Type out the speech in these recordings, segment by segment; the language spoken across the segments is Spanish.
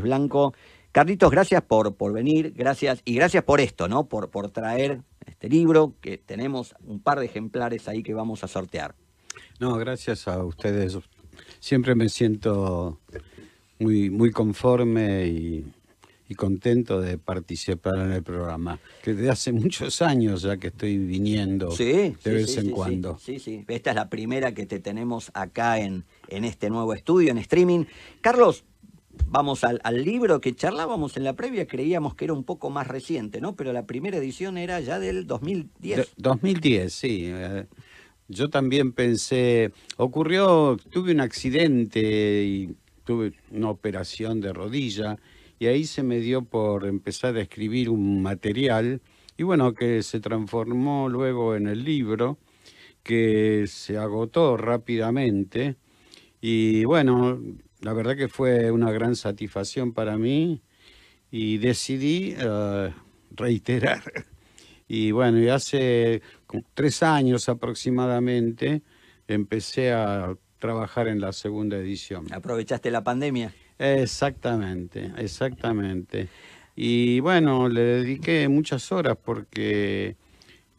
Blanco. Carlitos, gracias por, por venir, gracias y gracias por esto, ¿no? Por, por traer este libro, que tenemos un par de ejemplares ahí que vamos a sortear. No, gracias a ustedes. Siempre me siento muy, muy conforme y, contento de participar en el programa, que desde hace muchos años ya que estoy viniendo de vez en cuando. Sí, sí, esta es la primera que te tenemos acá en, en este nuevo estudio, en streaming. Carlos, vamos al, libro que charlábamos en la previa, creíamos que era un poco más reciente, ¿no? Pero la primera edición era ya del 2010. 2010, sí. Eh, yo también pensé, ocurrió, tuve un accidente y tuve una operación de rodilla y ahí se me dio por empezar a escribir un material y bueno, que se transformó luego en el libro, que se agotó rápidamente y bueno, la verdad que fue una gran satisfacción para mí y decidí eh, reiterar. Y bueno, hace tres años aproximadamente empecé a trabajar en la segunda edición. ¿Aprovechaste la pandemia? Exactamente, exactamente. Y bueno, le dediqué muchas horas porque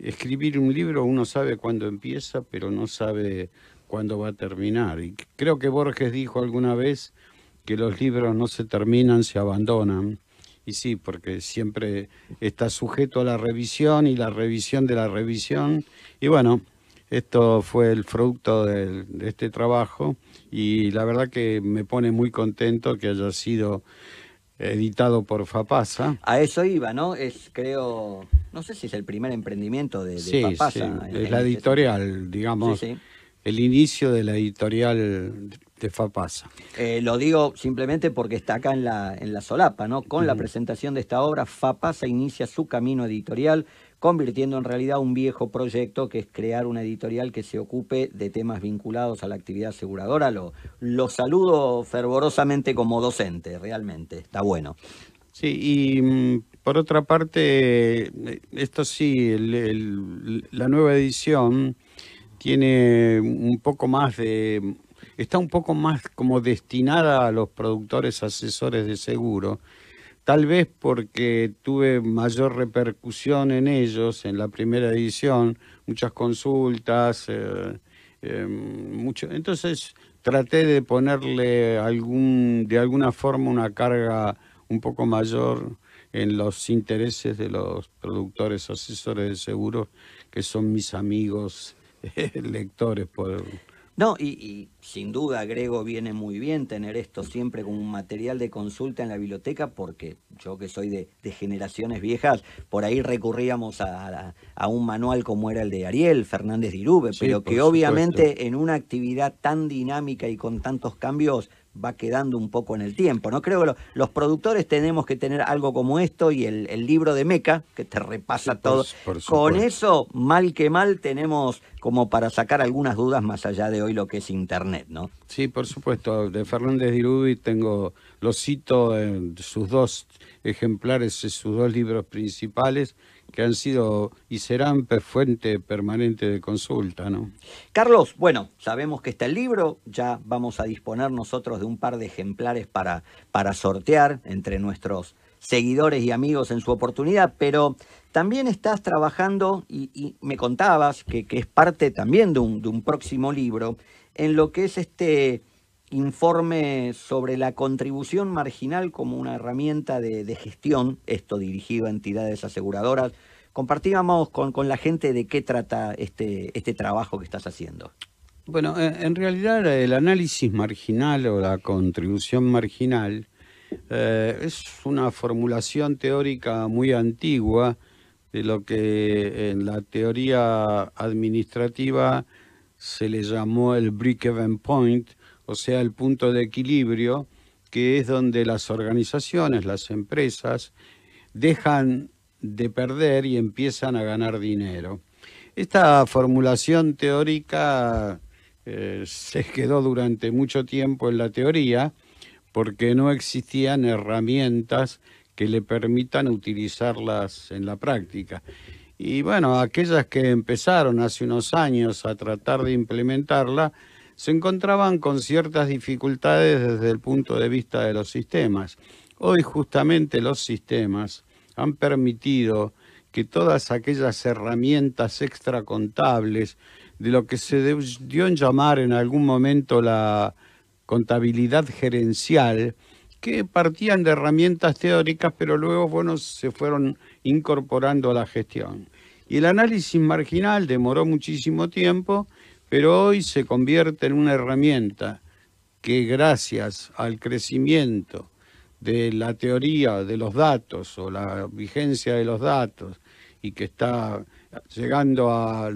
escribir un libro uno sabe cuándo empieza, pero no sabe cuándo va a terminar. Y creo que Borges dijo alguna vez que los libros no se terminan, se abandonan. Y sí, porque siempre está sujeto a la revisión y la revisión de la revisión. Y bueno, esto fue el fruto de, este trabajo y la verdad que me pone muy contento que haya sido editado por Fapasa. A eso iba, ¿no? Es, creo, no sé si es el primer emprendimiento de, Fapasa. es la editorial, digamos. Sí, sí el inicio de la editorial de FAPASA. Eh, lo digo simplemente porque está acá en la, en la solapa, ¿no? Con la presentación de esta obra, FAPASA inicia su camino editorial, convirtiendo en realidad un viejo proyecto que es crear una editorial que se ocupe de temas vinculados a la actividad aseguradora. Lo, saludo fervorosamente como docente, realmente, está bueno. Sí, y mm, por otra parte, eh, esto sí, la nueva edición tiene un poco más de está un poco más como destinada a los productores asesores de seguro, tal vez porque tuve mayor repercusión en ellos en la primera edición, muchas consultas, eh, em, mucho, entonces traté de ponerle algún, de alguna forma una carga un poco mayor en los intereses de los productores asesores de seguro que son mis amigos lectores No, y, sin duda, Grego, viene muy bien tener esto siempre como un material de consulta en la biblioteca, porque yo que soy de, generaciones viejas, por ahí recurríamos a, un manual como era el de Ariel Fernández Dirube, pero que obviamente en una actividad tan dinámica y con tantos cambios va quedando un poco en el tiempo. ¿no? Creo que los productores tenemos que tener algo como esto y el, libro de Meca, que te repasa todo. Con eso, mal que mal, tenemos como para sacar algunas dudas más allá de hoy lo que es Internet, ¿no? Sí, por supuesto. De Fernández Dirubi tengo, lo cito en sus dos ejemplares, sus dos libros principales, que han sido y serán fuente permanente de consulta. ¿no? Carlos, bueno, sabemos que está el libro, ya vamos a disponer nosotros de un par de ejemplares para, para sortear entre nuestros seguidores y amigos en su oportunidad, pero también estás trabajando, y, me contabas que, que, es parte también de un, de un próximo libro, en lo que es este informe sobre la contribución marginal como una herramienta de, gestión, esto dirigido a entidades aseguradoras. Compartíamos con, la gente de qué trata este, este trabajo que estás haciendo. Bueno, eh, en realidad el análisis marginal o la contribución marginal eh, es una formulación teórica muy antigua de lo que en la teoría administrativa se le llamó el break-even point, o sea, el punto de equilibrio, que es donde las organizaciones, las empresas, dejan de perder y empiezan a ganar dinero. Esta formulación teórica eh, se quedó durante mucho tiempo en la teoría porque no existían herramientas que le permitan utilizarlas en la práctica. Y bueno, aquellas que empezaron hace unos años a tratar de implementarla, se encontraban con ciertas dificultades desde el punto de vista de los sistemas. Hoy justamente los sistemas han permitido que todas aquellas herramientas extracontables de lo que se dio en llamar en algún momento la contabilidad gerencial, que partían de herramientas teóricas, pero luego bueno, se fueron incorporando a la gestión. Y el análisis marginal demoró muchísimo tiempo pero hoy se convierte en una herramienta que gracias al crecimiento de la teoría de los datos o la vigencia de los datos y que está llegando a,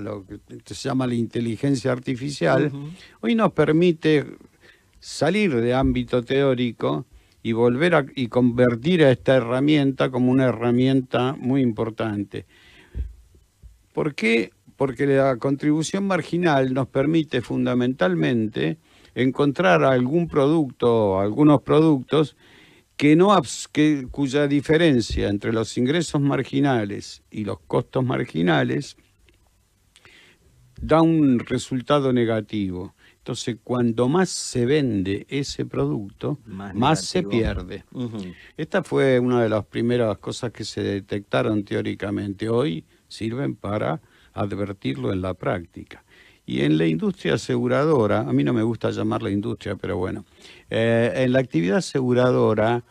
lo que se llama la inteligencia artificial, hoy nos permite salir de ámbito teórico y volver a, y convertir a esta herramienta como una herramienta muy importante. ¿Por qué porque la contribución marginal nos permite fundamentalmente encontrar algún producto, algunos productos que no cuya diferencia entre los ingresos marginales y los costos marginales da un resultado negativo. Entonces, cuando más se vende ese producto, más, se pierde. Esta fue una de las primeras cosas que se detectaron teóricamente. Hoy sirven para advertirlo en la práctica. Y en la industria aseguradora, a mí no me gusta llamar la industria, pero bueno, eh, en la actividad aseguradora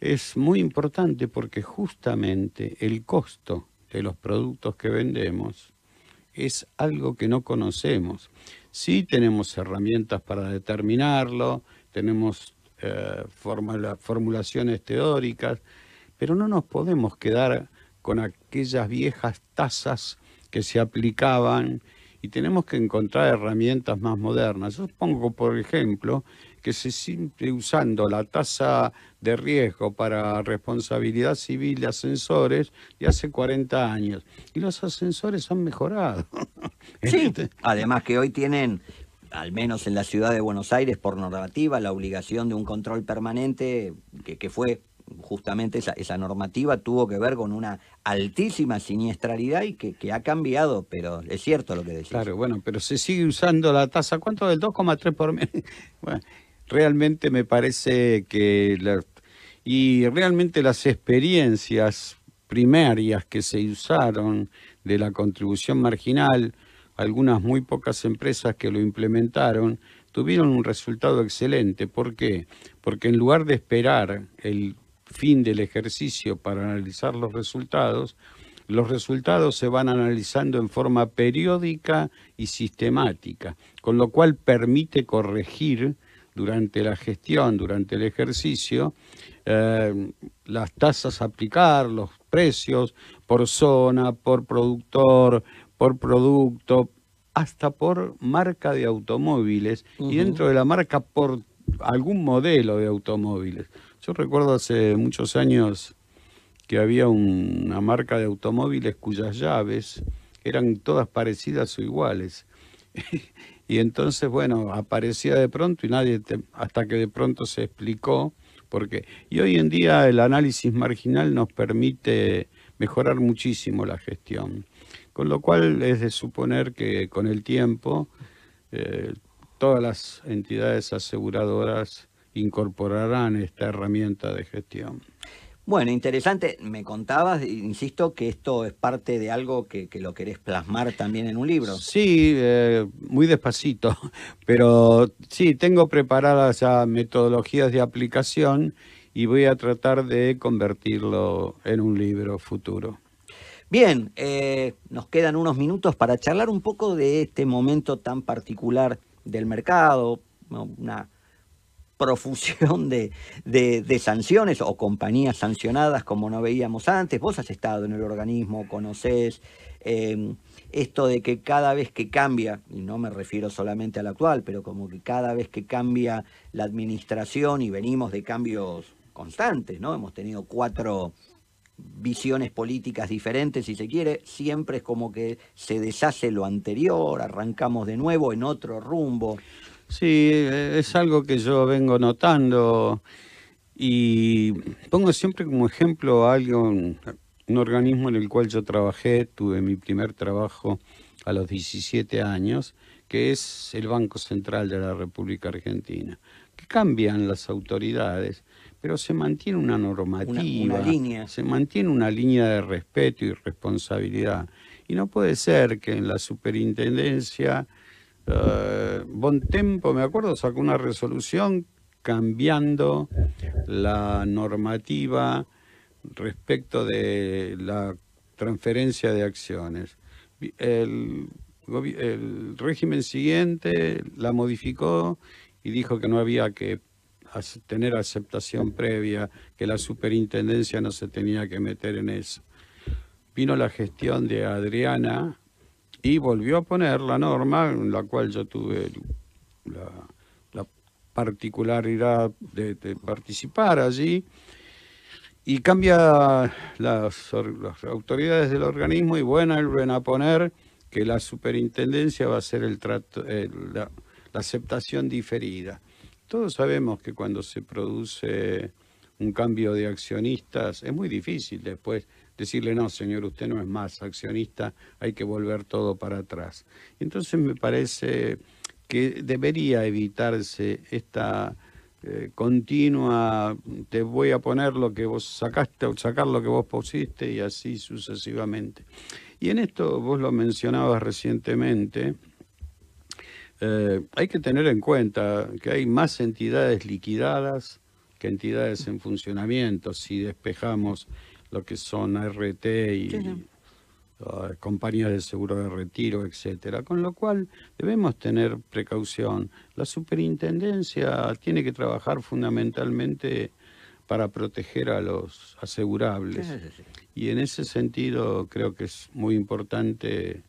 es muy importante porque justamente el costo de los productos que vendemos es algo que no conocemos. Sí tenemos herramientas para determinarlo, tenemos eh, formulaciones teóricas, pero no nos podemos quedar con aquellas viejas tasas que se aplicaban y tenemos que encontrar herramientas más modernas. Yo pongo, por ejemplo, que se sigue usando la tasa de riesgo para responsabilidad civil de ascensores de hace 40 años. Y los ascensores han mejorado. Sí, este además que hoy tienen, al menos en la ciudad de Buenos Aires, por normativa, la obligación de un control permanente que fue justamente esa, normativa tuvo que ver con una altísima siniestralidad y que, ha cambiado, pero es cierto lo que decís. Claro, bueno, pero se sigue usando la tasa, ¿cuánto del 2,3 por mes? Bueno, realmente me parece que... y realmente las experiencias primarias que se usaron de la contribución marginal, algunas muy pocas empresas que lo implementaron, tuvieron un resultado excelente. ¿Por qué? Porque en lugar de esperar el fin del ejercicio para analizar los resultados, los resultados se van analizando en forma periódica y sistemática, con lo cual permite corregir durante la gestión, durante el ejercicio, eh, las tasas a aplicar, los precios por zona, por productor, por producto, hasta por marca de automóviles y dentro de la marca por algún modelo de automóviles. Yo recuerdo hace muchos años que había una marca de automóviles cuyas llaves eran todas parecidas o iguales. y entonces, bueno, aparecía de pronto y nadie, hasta que de pronto se explicó por qué. Y hoy en día el análisis marginal nos permite mejorar muchísimo la gestión. Con lo cual es de suponer que con el tiempo eh, todas las entidades aseguradoras incorporarán esta herramienta de gestión. Bueno, interesante. Me contabas, insisto, que esto es parte de algo que, lo querés plasmar también en un libro. Sí, eh, muy despacito, pero sí, tengo preparadas ya metodologías de aplicación y voy a tratar de convertirlo en un libro futuro. Bien, eh, nos quedan unos minutos para charlar un poco de este momento tan particular del mercado, una profusión de, sanciones o compañías sancionadas como no veíamos antes. Vos has estado en el organismo, conocés em, esto de que cada vez que cambia, y no me refiero solamente a la actual, pero como que cada vez que cambia la administración y venimos de cambios constantes, ¿no? Hemos tenido cuatro visiones políticas diferentes, si se quiere, siempre es como que se deshace lo anterior, arrancamos de nuevo en otro rumbo. Sí, eh, es algo que yo vengo notando y pongo siempre como ejemplo algo, un organismo en el cual yo trabajé, tuve mi primer trabajo a los 17 años, que es el Banco Central de la República Argentina, que cambian las autoridades, pero se mantiene una normativa, una línea. se mantiene una línea de respeto y responsabilidad. Y no puede ser que en la superintendencia bon eh, Tempo, me acuerdo, sacó una resolución cambiando la normativa respecto de la transferencia de acciones. el régimen siguiente la modificó y dijo que no había que tener aceptación previa, que la superintendencia no se tenía que meter en eso. Vino la gestión de Adriana y volvió a poner la norma en la cual yo tuve la, particularidad de, participar allí y cambia las, las, autoridades del organismo y vuelven a poner que la superintendencia va a ser el trato, la aceptación diferida. Todos sabemos que cuando se produce un cambio de accionistas, es muy difícil después decirle, no, señor, usted no es más accionista, hay que volver todo para atrás. Entonces me parece que debería evitarse esta eh, continua, te voy a poner lo que vos sacaste o sacar lo que vos pusiste y así sucesivamente. Y en esto vos lo mencionabas recientemente, eh, hay que tener en cuenta que hay más entidades liquidadas entidades en funcionamiento, si despejamos lo que son ART y ah, compañías de seguro de retiro, etcétera. Con lo cual debemos tener precaución. La superintendencia tiene que trabajar fundamentalmente para proteger a los asegurables. Y en ese sentido creo que es muy importante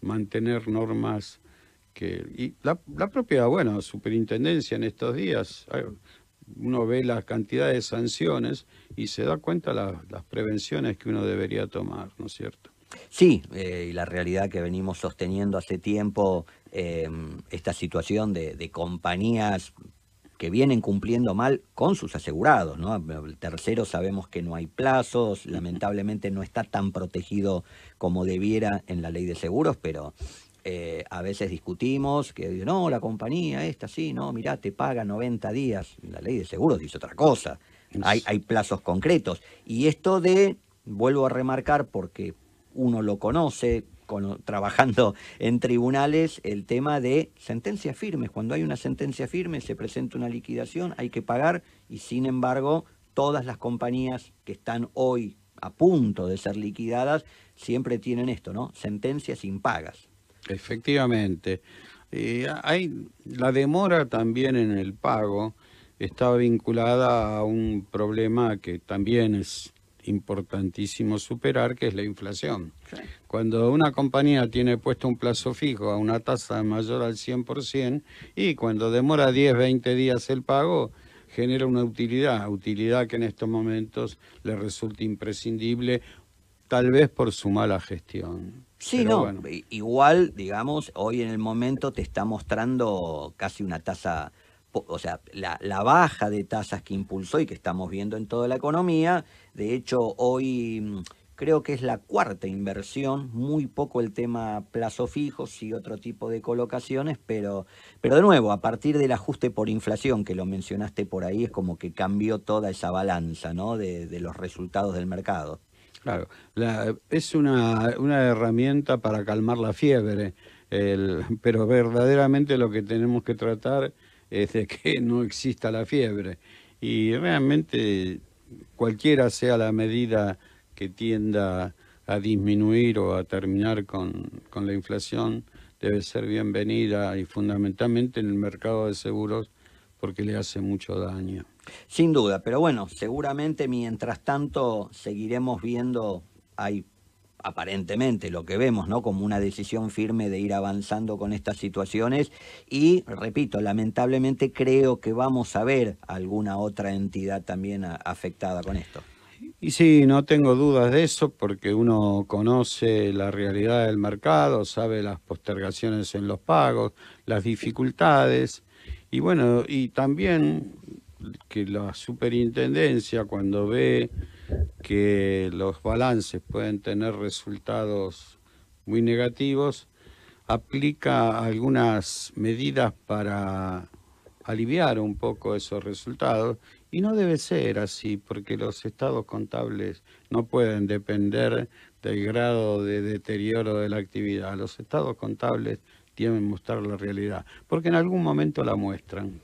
mantener normas que... Y la, la propia, bueno, superintendencia en estos días uno ve la cantidad de sanciones y se da cuenta las prevenciones que uno debería tomar, ¿no es cierto? Sí, eh, y la realidad que venimos sosteniendo hace tiempo, em, esta situación de, de, compañías que vienen cumpliendo mal con sus asegurados, ¿no? El tercero sabemos que no hay plazos, lamentablemente no está tan protegido como debiera en la ley de seguros, pero eh, a veces discutimos, que no, la compañía esta, sí, no, mirá, te paga 90 días. La ley de seguros dice otra cosa. Hay, plazos concretos. Y esto de, vuelvo a remarcar porque uno lo conoce, trabajando en tribunales el tema de sentencias firmes. Cuando hay una sentencia firme se presenta una liquidación, hay que pagar y sin embargo todas las compañías que están hoy a punto de ser liquidadas siempre tienen esto, ¿no? Sentencias impagas. Efectivamente. hay, la demora también en el pago está vinculada a un problema que también es importantísimo superar, que es la inflación. Cuando una compañía tiene puesto un plazo fijo a una tasa mayor al 100% y cuando demora 10, 20 días el pago, genera una utilidad, utilidad que en estos momentos le resulta imprescindible, tal vez por su mala gestión. Sí, no, igual, digamos, hoy en el momento te está mostrando casi una tasa, o sea, la, baja de tasas que impulsó y que estamos viendo en toda la economía. De hecho, hoy mm, creo que es la cuarta inversión, muy poco el tema plazo fijo, y otro tipo de colocaciones, pero, pero de nuevo, a partir del ajuste por inflación que lo mencionaste por ahí, es como que cambió toda esa balanza de los resultados del mercado. Claro, la, es una, herramienta para calmar la fiebre, pero verdaderamente lo que tenemos que tratar es de que no exista la fiebre. Y realmente cualquiera sea la medida que tienda a disminuir o a terminar con la inflación, debe ser bienvenida y fundamentalmente en el mercado de seguros porque le hace mucho daño. Sin duda, pero bueno, seguramente mientras tanto seguiremos viendo, hay aparentemente lo que vemos, ¿no? Como una decisión firme de ir avanzando con estas situaciones y, repito, lamentablemente creo que vamos a ver alguna otra entidad también afectada con esto. Y sí, no tengo dudas de eso porque uno conoce la realidad del mercado, sabe las postergaciones en los pagos, las dificultades y bueno, y también que la superintendencia cuando ve que los balances pueden tener resultados muy negativos, aplica algunas medidas para aliviar un poco esos resultados y no debe ser así porque los estados contables no pueden depender del grado de deterioro de la actividad. Los estados contables que mostrar la realidad, porque en algún momento la muestran.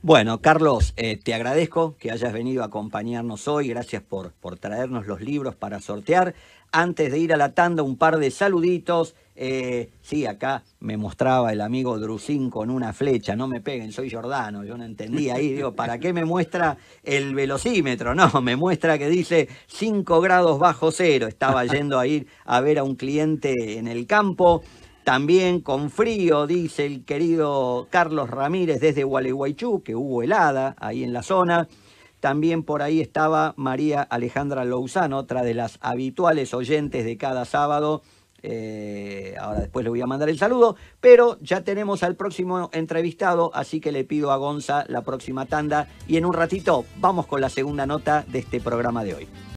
Bueno, Carlos, eh, te agradezco que hayas venido a acompañarnos hoy. Gracias por, por, traernos los libros para sortear. Antes de ir a la tanda, un par de saluditos. Eh, sí, acá me mostraba el amigo Drusín con una flecha. No me peguen, soy Jordano. Yo no entendía, ahí. Digo, ¿para qué me muestra el velocímetro? No, me muestra que dice 5 grados bajo cero. Estaba yendo a ir a ver a un cliente en el campo. También con frío, dice el querido Carlos Ramírez desde Gualeguaychú, que hubo helada ahí en la zona. También por ahí estaba María Alejandra Lousano, otra de las habituales oyentes de cada sábado. Eh, ahora después le voy a mandar el saludo, pero ya tenemos al próximo entrevistado, así que le pido a Gonza la próxima tanda y en un ratito vamos con la segunda nota de este programa de hoy.